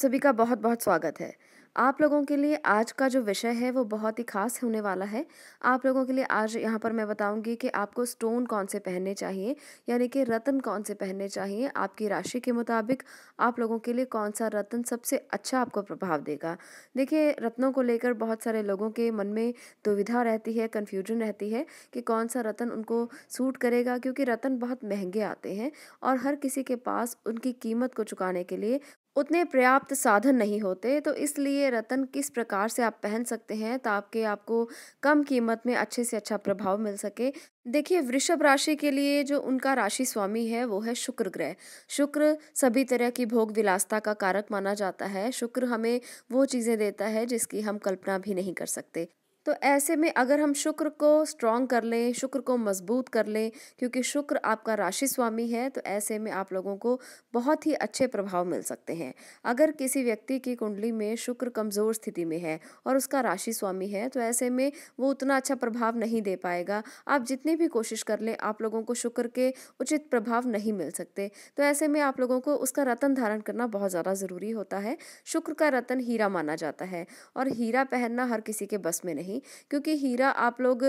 सभी का बहुत बहुत स्वागत है आप लोगों के लिए आज का जो विषय है वो बहुत ही खास होने वाला है आप लोगों के लिए आज यहाँ पर मैं बताऊंगी कि आपको स्टोन कौन से पहनने चाहिए यानी कि रतन कौन से पहनने चाहिए आपकी राशि के मुताबिक आप लोगों के लिए कौन सा रतन सबसे अच्छा आपको प्रभाव देगा देखिए रत्नों को लेकर बहुत सारे लोगों के मन में दुविधा रहती है कन्फ्यूजन रहती है कि कौन सा रतन उनको सूट करेगा क्योंकि रतन बहुत महंगे आते हैं और हर किसी के पास उनकी कीमत को चुकाने के लिए उतने पर्याप्त साधन नहीं होते तो इसलिए रतन किस प्रकार से आप पहन सकते हैं ताकि आपको कम कीमत में अच्छे से अच्छा प्रभाव मिल सके देखिए वृषभ राशि के लिए जो उनका राशि स्वामी है वो है शुक्र ग्रह शुक्र सभी तरह की भोग विलासता का कारक माना जाता है शुक्र हमें वो चीज़ें देता है जिसकी हम कल्पना भी नहीं कर सकते तो ऐसे में अगर हम शुक्र को स्ट्रॉन्ग कर लें शुक्र को मजबूत कर लें क्योंकि शुक्र आपका राशि स्वामी है तो ऐसे में आप लोगों को बहुत ही अच्छे प्रभाव मिल सकते हैं अगर किसी व्यक्ति की कुंडली में शुक्र कमज़ोर स्थिति में है और उसका राशि स्वामी है तो ऐसे में वो उतना अच्छा प्रभाव नहीं दे पाएगा आप जितनी भी कोशिश कर लें आप लोगों को शुक्र के उचित प्रभाव नहीं मिल सकते तो ऐसे में आप लोगों को उसका रतन धारण करना बहुत ज़्यादा ज़रूरी होता है शुक्र का रतन हीरा माना जाता है और हीरा पहनना हर किसी के बस में नहीं नहीं क्योंकि हीरा आप लोग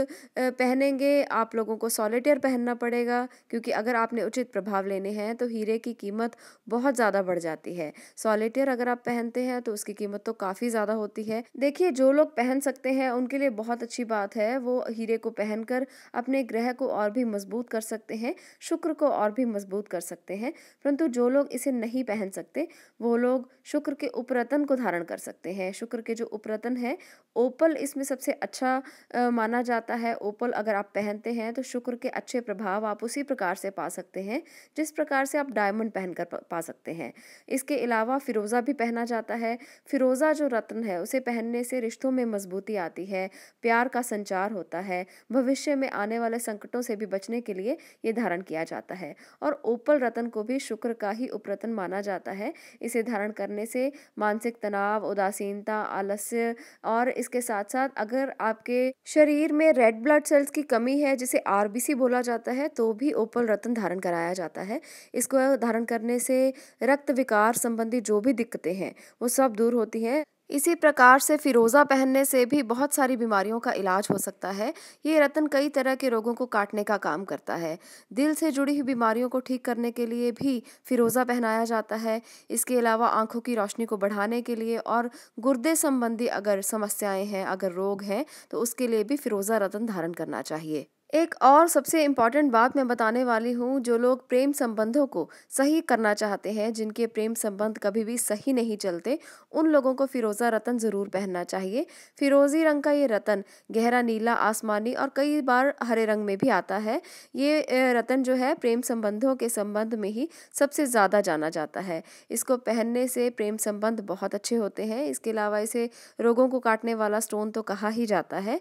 पहनेंगे आप लोगों को सॉलिटेयर पहनना पड़ेगा क्योंकि अगर आपने उचित प्रभाव लेने हैं तो हीरे की कीमत बहुत ज़्यादा बढ़ जाती है सॉलिटेयर अगर आप पहनते हैं तो उसकी कीमत तो काफ़ी ज़्यादा होती है देखिए जो लोग पहन सकते हैं उनके लिए बहुत अच्छी बात है वो हीरे को पहनकर अपने ग्रह को और भी मजबूत कर सकते हैं शुक्र को और भी मजबूत कर सकते हैं परंतु जो लोग इसे नहीं पहन सकते वो लोग शुक्र के उपरतन को धारण कर सकते हैं शुक्र के जो उपरतन है ओपल इसमें सबसे सबसे अच्छा माना जाता है ओपल अगर आप पहनते हैं तो शुक्र के अच्छे प्रभाव आप उसी प्रकार से पा सकते हैं जिस प्रकार से आप डायमंड पहनकर पा सकते हैं इसके अलावा फिरोज़ा भी पहना जाता है फिरोज़ा जो रत्न है उसे पहनने से रिश्तों में मजबूती आती है प्यार का संचार होता है भविष्य में आने वाले संकटों से भी बचने के लिए ये धारण किया जाता है और ओपल रत्न को भी शुक्र का ही उपरतन माना जाता है इसे धारण करने से मानसिक तनाव उदासीनता आलस्य और इसके साथ साथ अगर अगर आपके शरीर में रेड ब्लड सेल्स की कमी है जिसे आरबीसी बोला जाता है तो भी ओपल रतन धारण कराया जाता है इसको धारण करने से रक्त विकार संबंधी जो भी दिक्कतें हैं वो सब दूर होती हैं इसी प्रकार से फिरोज़ा पहनने से भी बहुत सारी बीमारियों का इलाज हो सकता है ये रतन कई तरह के रोगों को काटने का काम करता है दिल से जुड़ी हुई बीमारियों को ठीक करने के लिए भी फिरोज़ा पहनाया जाता है इसके अलावा आंखों की रोशनी को बढ़ाने के लिए और गुर्दे संबंधी अगर समस्याएं हैं अगर रोग हैं तो उसके लिए भी फिरोज़ा रतन धारण करना चाहिए एक और सबसे इम्पॉर्टेंट बात मैं बताने वाली हूँ जो लोग प्रेम संबंधों को सही करना चाहते हैं जिनके प्रेम संबंध कभी भी सही नहीं चलते उन लोगों को फिरोज़ा रतन ज़रूर पहनना चाहिए फिरोज़ी रंग का ये रतन गहरा नीला आसमानी और कई बार हरे रंग में भी आता है ये रतन जो है प्रेम संबंधों के संबंध में ही सबसे ज़्यादा जाना जाता है इसको पहनने से प्रेम संबंध बहुत अच्छे होते हैं इसके अलावा इसे रोगों को काटने वाला स्टोन तो कहा ही जाता है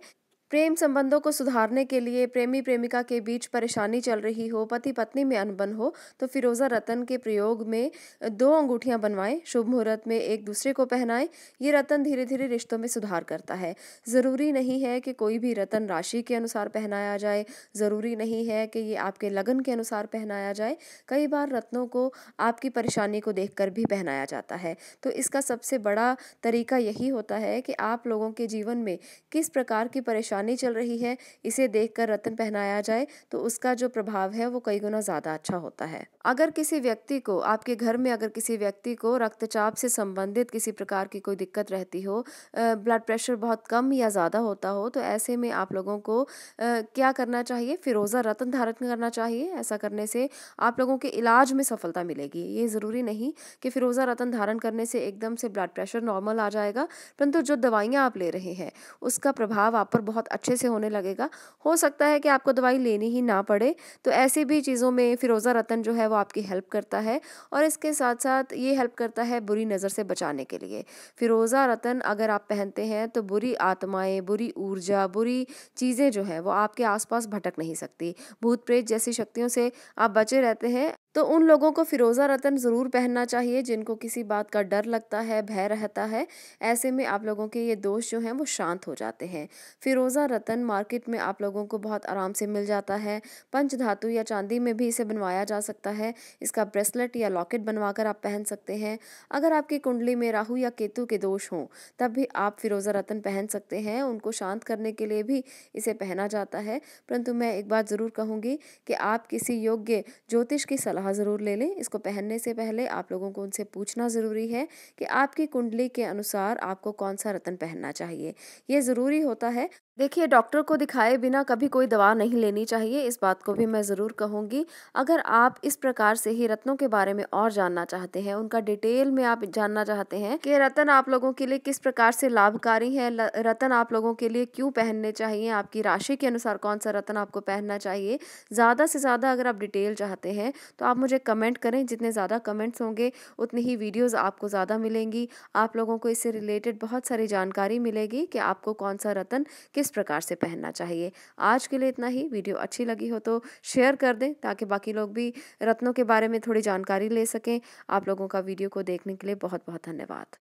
प्रेम संबंधों को सुधारने के लिए प्रेमी प्रेमिका के बीच परेशानी चल रही हो पति पत्नी में अनबन हो तो फिरोज़ा रतन के प्रयोग में दो अंगूठियां बनवाएं शुभ मुहूर्त में एक दूसरे को पहनाएं ये रतन धीरे धीरे रिश्तों में सुधार करता है ज़रूरी नहीं है कि कोई भी रतन राशि के अनुसार पहनाया जाए ज़रूरी नहीं है कि ये आपके लगन के अनुसार पहनाया जाए कई बार रत्नों को आपकी परेशानी को देख भी पहनाया जाता है तो इसका सबसे बड़ा तरीका यही होता है कि आप लोगों के जीवन में किस प्रकार की परेशानी पुरानी चल रही है इसे देखकर रत्न पहनाया जाए तो उसका जो प्रभाव है वो कई गुना ज़्यादा अच्छा होता है अगर किसी व्यक्ति को आपके घर में अगर किसी व्यक्ति को रक्तचाप से संबंधित किसी प्रकार की कोई दिक्कत रहती हो ब्लड प्रेशर बहुत कम या ज़्यादा होता हो तो ऐसे में आप लोगों को क्या करना चाहिए फिरोज़ा रतन धारण करना चाहिए ऐसा करने से आप लोगों के इलाज में सफलता मिलेगी ये ज़रूरी नहीं कि फिरोज़ा रतन धारण करने से एकदम से ब्लड प्रेशर नॉर्मल आ जाएगा परंतु जो दवाइयाँ आप ले रहे हैं उसका प्रभाव आप पर बहुत अच्छे से होने लगेगा हो सकता है कि आपको दवाई लेनी ही ना पड़े तो ऐसी भी चीज़ों में फ़िरोज़ा रतन जो है वो आपकी हेल्प करता है और इसके साथ साथ ये हेल्प करता है बुरी नज़र से बचाने के लिए फ़िरोज़ा रतन अगर आप पहनते हैं तो बुरी आत्माएँ बुरी ऊर्जा बुरी चीज़ें जो हैं वो आपके आसपास भटक नहीं सकती भूत प्रेत जैसी शक्तियों से आप बचे रहते हैं तो उन लोगों को फ़िरोज़ा रतन ज़रूर पहनना चाहिए जिनको किसी बात का डर लगता है भय रहता है ऐसे में आप लोगों के ये दोष जो हैं वो शांत हो जाते हैं फ़िरोज़ा रतन मार्केट में आप लोगों को बहुत आराम से मिल जाता है पंच धातु या चांदी में भी इसे बनवाया जा सकता है इसका ब्रेसलेट या लॉकेट बनवा कर आप पहन सकते हैं अगर आपकी कुंडली में राहू या केतु के दोष हों तब भी आप फ़िरोज़ा रतन पहन सकते हैं उनको शांत करने के लिए भी इसे पहना जाता है परंतु मैं एक बात ज़रूर कहूँगी कि आप किसी योग्य ज्योतिष की सलाह सलाह ज़रूर ले लें इसको पहनने से पहले आप लोगों को उनसे पूछना ज़रूरी है कि आपकी कुंडली के अनुसार आपको कौन सा रत्न पहनना चाहिए ये ज़रूरी होता है देखिए डॉक्टर को दिखाए बिना कभी कोई दवा नहीं लेनी चाहिए इस बात को भी मैं ज़रूर कहूँगी अगर आप इस प्रकार से ही रत्नों के बारे में और जानना चाहते हैं उनका डिटेल में आप जानना चाहते हैं कि रतन आप लोगों के लिए किस प्रकार से लाभकारी है रतन आप लोगों के लिए क्यों पहनने चाहिए आपकी राशि के अनुसार कौन सा रतन आपको पहनना चाहिए ज़्यादा से ज़्यादा अगर आप डिटेल चाहते हैं तो आप मुझे कमेंट करें जितने ज़्यादा कमेंट्स होंगे उतनी ही वीडियोज़ आपको ज़्यादा मिलेंगी आप लोगों को इससे रिलेटेड बहुत सारी जानकारी मिलेगी कि आपको कौन सा रतन किस किस प्रकार से पहनना चाहिए आज के लिए इतना ही वीडियो अच्छी लगी हो तो शेयर कर दें ताकि बाकी लोग भी रत्नों के बारे में थोड़ी जानकारी ले सकें आप लोगों का वीडियो को देखने के लिए बहुत बहुत धन्यवाद